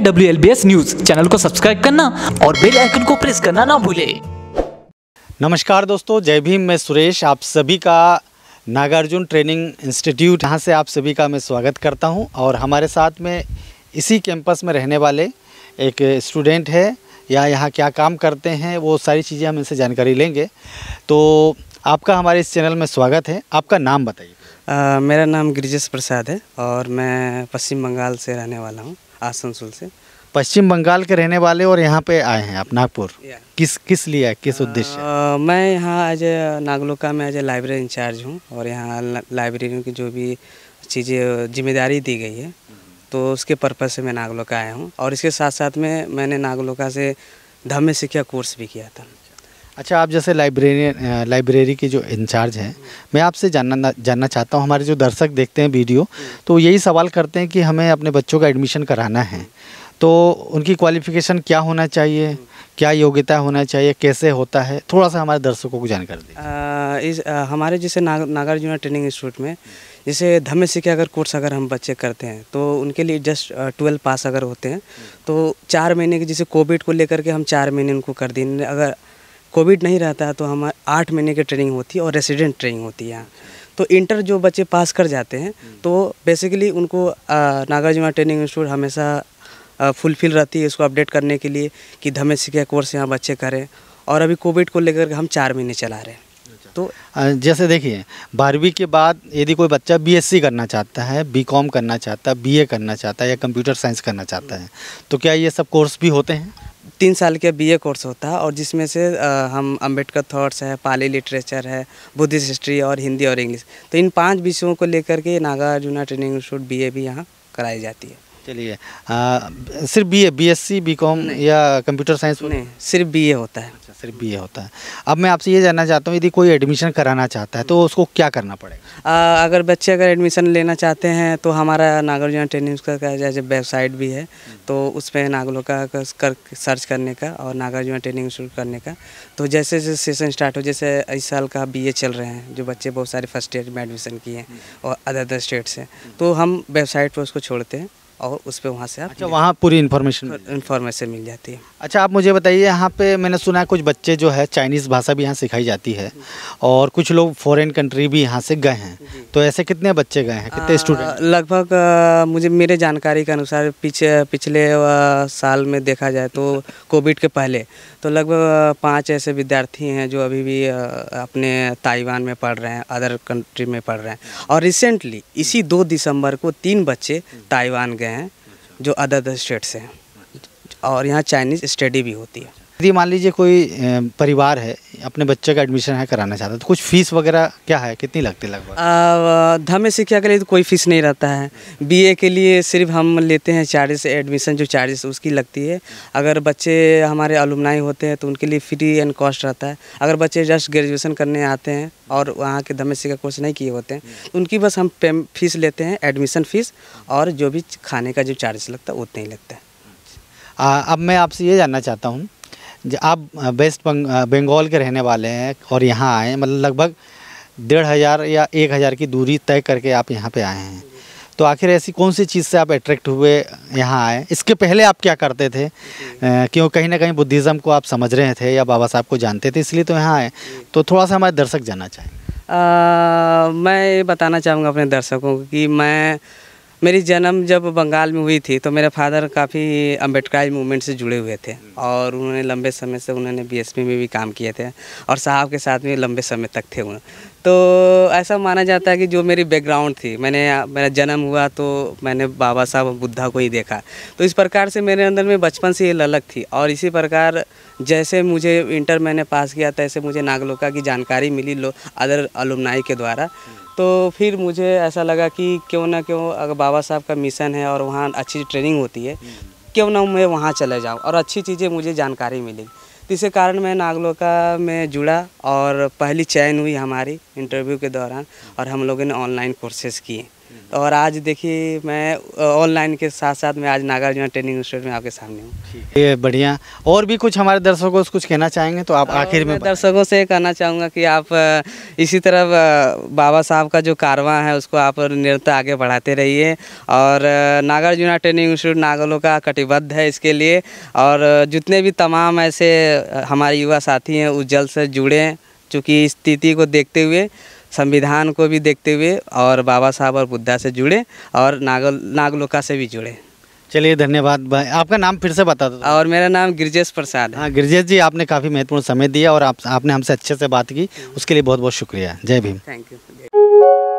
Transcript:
भी W news channel को subscribe करना और बेल आइकन को प्रेस करना ना भूले नमस्कार दोस्तों जय भीम मैं सुरेश आप सभी का नागार्जुन ट्रेनिंग इंस्टीट्यूट यहाँ से आप सभी का मैं स्वागत करता हूँ और हमारे साथ में इसी कैंपस में रहने वाले एक स्टूडेंट है या यहाँ क्या काम करते हैं वो सारी चीज़ें हम इनसे जानकारी लेंगे तो आपका हमारे इस चैनल में स्वागत है आपका नाम बताइए मेरा नाम गिरिजेश प्रसाद है और मैं पश्चिम बंगाल से रहने वाला हूँ आसनसोल से पश्चिम बंगाल के रहने वाले और यहाँ पे आए हैं आप नागपुर किस किस लिए किस uh, उद्देश्य मैं यहाँ एज ए नागलोका में एज ए लाइब्रेरी इंचार्ज हूँ और यहाँ लाइब्रेरी की जो भी चीज़ें जिम्मेदारी दी गई है तो उसके पर्पज़ से मैं नागलोका आया हूँ और इसके साथ साथ में मैंने नागलोका से धम्म शिक्षा कोर्स भी किया था अच्छा आप जैसे लाइब्रेरियन लाइब्रेरी के जो इंचार्ज हैं मैं आपसे जानना जानना चाहता हूँ हमारे जो दर्शक देखते हैं वीडियो तो यही सवाल करते हैं कि हमें अपने बच्चों का एडमिशन कराना है तो उनकी क्वालिफ़िकेशन क्या होना चाहिए क्या योग्यता होना चाहिए कैसे होता है थोड़ा सा हमारे दर्शकों को जानकारी दें इस आ, हमारे जैसे नाग, नागार्जुना ट्रेनिंग इंस्टीट्यूट में जैसे धम्य सीखे अगर कोर्स अगर हम बच्चे करते हैं तो उनके लिए जस्ट ट्वेल्व पास अगर होते हैं तो चार महीने के जैसे कोविड को लेकर के हम चार महीने उनको कर दें अगर कोविड नहीं रहता है तो हमारे आठ महीने की ट्रेनिंग होती है और रेसिडेंट ट्रेनिंग होती है यहाँ तो इंटर जो बच्चे पास कर जाते हैं हम्म। तो बेसिकली उनको नागार्जुना ट्रेनिंग इंस्टीट्यूट हमेशा फुलफिल रहती है इसको अपडेट करने के लिए कि धमेसिक कोर्स यहाँ बच्चे करें और अभी कोविड को लेकर हम चार महीने चला रहे हैं अच्छा। तो जैसे देखिए बारहवीं के बाद यदि कोई बच्चा बीएससी करना चाहता है बीकॉम करना चाहता है बीए करना चाहता है या कंप्यूटर साइंस करना चाहता है तो क्या ये सब कोर्स भी होते हैं तीन साल का बीए कोर्स होता है और जिसमें से आ, हम अंबेडकर थॉट्स है पाली लिटरेचर है बुद्धिस्ट हिस्ट्री और हिंदी और इंग्लिश तो इन पांच विषयों को लेकर के नागार्जुना ट्रेनिंग इंस्टीट्यूट बीए भी यहाँ कराई जाती है चलिए सिर्फ B A B S C B com या कंप्यूटर साइंस नहीं सिर्फ बी ए होता है अच्छा सिर्फ बी ए होता है अब मैं आपसे ये जानना चाहता हूँ यदि कोई एडमिशन कराना चाहता है तो हम्म। उसको क्या करना पड़ेगा आ, अगर बच्चे अगर एडमिशन लेना चाहते हैं तो हमारा नागार्जुना ट्रेनिंग का जैसे वेबसाइट भी है तो उस पर नागरों का कर सर्च करने का और नागार्जुना ट्रेनिंग शुरू करने का तो जैसे जैसे सेशन स्टार्ट हो जैसे इस साल का बी चल रहे हैं जो बच्चे बहुत सारे फर्स्ट ईयर में एडमिशन किए हैं और अदर अदर स्टेट से तो हम वेबसाइट पर उसको छोड़ते हैं और उस पर वहाँ से आप अच्छा वहाँ पूरी इन्फॉर्मेशन इन्फॉर्मेशन मिल जाती है अच्छा आप मुझे बताइए यहाँ पे मैंने सुना है कुछ बच्चे जो है चाइनीज़ भाषा भी यहाँ सिखाई जाती है और कुछ लोग फॉरेन कंट्री भी यहाँ से गए हैं तो ऐसे कितने बच्चे गए हैं कितने स्टूडेंट लगभग मुझे मेरे जानकारी के अनुसार पीछे पिछले साल में देखा जाए तो कोविड के पहले तो लगभग पाँच ऐसे विद्यार्थी हैं जो अभी भी अपने ताइवान में पढ़ रहे हैं अदर कंट्री में पढ़ रहे हैं और रिसेंटली इसी दो दिसंबर को तीन बच्चे ताइवान गए हैं जो अदर अदर स्टेट से हैं और यहाँ चाइनीज़ स्टडी भी होती है यदि मान लीजिए कोई परिवार है अपने बच्चे का एडमिशन है कराना चाहते हैं तो कुछ फीस वगैरह क्या है कितनी लगती लगभग धर्म शिक्षा के लिए तो कोई फीस नहीं रहता है बीए के लिए सिर्फ हम लेते हैं चार्जेस एडमिशन जो चार्जेस उसकी लगती है अगर बच्चे हमारे अलुमनाई होते हैं तो उनके लिए फ्री एंड कॉस्ट रहता है अगर बच्चे जस्ट ग्रेजुएसन करने आते हैं और वहाँ के धर्म शिक्षा कोर्स नहीं किए होते हैं तो उनकी बस हम फीस लेते हैं एडमिशन फीस और जो भी खाने का जो चार्जेस लगता है उतना ही लगता है अब मैं आपसे ये जानना चाहता हूँ आप वेस्ट बंगाल के रहने वाले हैं और यहाँ आए मतलब लगभग डेढ़ हज़ार या एक हज़ार की दूरी तय करके आप यहाँ पे आए हैं तो आखिर ऐसी कौन सी चीज़ से आप अट्रैक्ट हुए यहाँ आए इसके पहले आप क्या करते थे क्यों कहीं ना कहीं बुद्धिज़्म को आप समझ रहे थे या बाबा साहब को जानते थे इसलिए तो यहाँ आए तो थोड़ा सा हमारे दर्शक जानना चाहें मैं ये बताना चाहूँगा अपने दर्शकों को कि मैं मेरी जन्म जब बंगाल में हुई थी तो मेरे फादर काफ़ी अम्बेडकर मूवमेंट से जुड़े हुए थे और उन्होंने लंबे समय से उन्होंने बीएसपी में भी काम किए थे और साहब के साथ में लंबे समय तक थे उन्हें तो ऐसा माना जाता है कि जो मेरी बैकग्राउंड थी मैंने मेरा जन्म हुआ तो मैंने बाबा साहब बुद्धा को ही देखा तो इस प्रकार से मेरे अंदर में बचपन से ये ललक थी और इसी प्रकार जैसे मुझे इंटर मैंने पास किया तैसे मुझे नागलोका की जानकारी मिली लो अदर अलुमनाई के द्वारा तो फिर मुझे ऐसा लगा कि क्यों ना क्यों अगर बाबा साहब का मिशन है और वहाँ अच्छी ट्रेनिंग होती है हम्म। क्यों ना मैं वहाँ चले जाऊँ और अच्छी चीज़ें मुझे जानकारी मिली तो इसी कारण मैं नागलोका में जुड़ा और पहली चयन हुई हमारी इंटरव्यू के दौरान और हम लोगों ने ऑनलाइन कोर्सेज़ किए और आज देखिए मैं ऑनलाइन के साथ साथ मैं आज नागार्जुन ट्रेनिंग इंस्टीट्यूट में आपके सामने हूँ ये बढ़िया और भी कुछ हमारे दर्शकों से कुछ कहना चाहेंगे तो आप आखिर में दर्शकों से कहना चाहूँगा कि आप इसी तरह बाबा साहब का जो कारवा है उसको आप निरंतर आगे बढ़ाते रहिए और नागार्जुना ट्रेनिंग इंस्टीट्यूट नागलों का कटिबद्ध है इसके लिए और जितने भी तमाम ऐसे हमारे युवा साथी हैं उस जल से जुड़े चूँकि स्थिति को देखते हुए संविधान को भी देखते हुए और बाबा साहब और बुद्धा से जुड़े और नागल नागलोका से भी जुड़े चलिए धन्यवाद भाई आपका नाम फिर से बता दो और मेरा नाम गिरजेश प्रसाद हाँ गिरजेश जी आपने काफ़ी महत्वपूर्ण समय दिया और आप आपने हमसे अच्छे से बात की उसके लिए बहुत बहुत शुक्रिया जय भीम थैंक यू